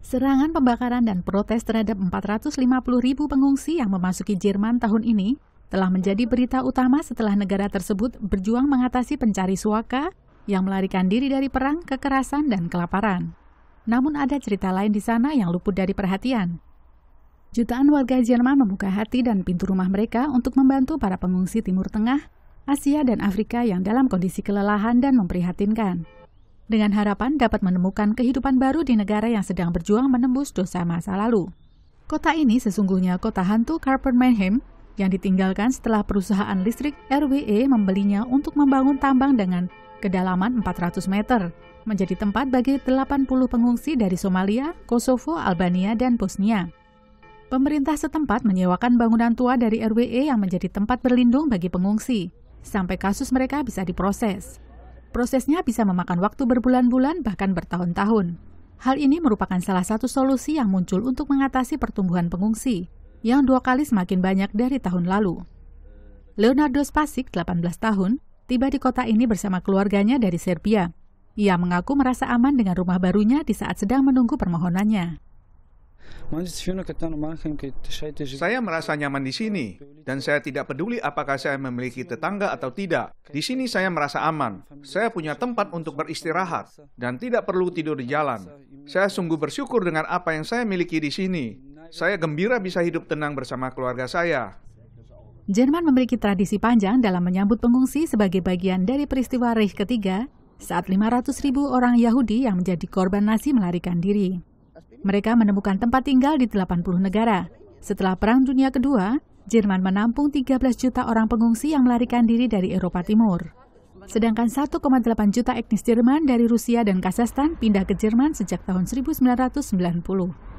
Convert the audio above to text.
Serangan pembakaran dan protes terhadap 450 ribu pengungsi yang memasuki Jerman tahun ini telah menjadi berita utama setelah negara tersebut berjuang mengatasi pencari suaka yang melarikan diri dari perang, kekerasan, dan kelaparan. Namun ada cerita lain di sana yang luput dari perhatian. Jutaan warga Jerman membuka hati dan pintu rumah mereka untuk membantu para pengungsi Timur Tengah, Asia, dan Afrika yang dalam kondisi kelelahan dan memprihatinkan dengan harapan dapat menemukan kehidupan baru di negara yang sedang berjuang menembus dosa masa lalu. Kota ini sesungguhnya kota hantu Carper Mayhem yang ditinggalkan setelah perusahaan listrik RWE membelinya untuk membangun tambang dengan kedalaman 400 meter, menjadi tempat bagi 80 pengungsi dari Somalia, Kosovo, Albania, dan Bosnia. Pemerintah setempat menyewakan bangunan tua dari RWE yang menjadi tempat berlindung bagi pengungsi, sampai kasus mereka bisa diproses. Prosesnya bisa memakan waktu berbulan-bulan bahkan bertahun-tahun. Hal ini merupakan salah satu solusi yang muncul untuk mengatasi pertumbuhan pengungsi, yang dua kali semakin banyak dari tahun lalu. Leonardo Spasik, 18 tahun, tiba di kota ini bersama keluarganya dari Serbia. Ia mengaku merasa aman dengan rumah barunya di saat sedang menunggu permohonannya. Saya merasa nyaman di sini, dan saya tidak peduli apakah saya memiliki tetangga atau tidak. Di sini saya merasa aman. Saya punya tempat untuk beristirahat, dan tidak perlu tidur di jalan. Saya sungguh bersyukur dengan apa yang saya miliki di sini. Saya gembira bisa hidup tenang bersama keluarga saya. Jerman memiliki tradisi panjang dalam menyambut pengungsi sebagai bagian dari peristiwa Reich ketiga saat 500 orang Yahudi yang menjadi korban Nazi melarikan diri. Mereka menemukan tempat tinggal di 80 negara. Setelah Perang Dunia Kedua, Jerman menampung 13 juta orang pengungsi yang melarikan diri dari Eropa Timur. Sedangkan 1,8 juta etnis Jerman dari Rusia dan Kazakhstan pindah ke Jerman sejak tahun 1990.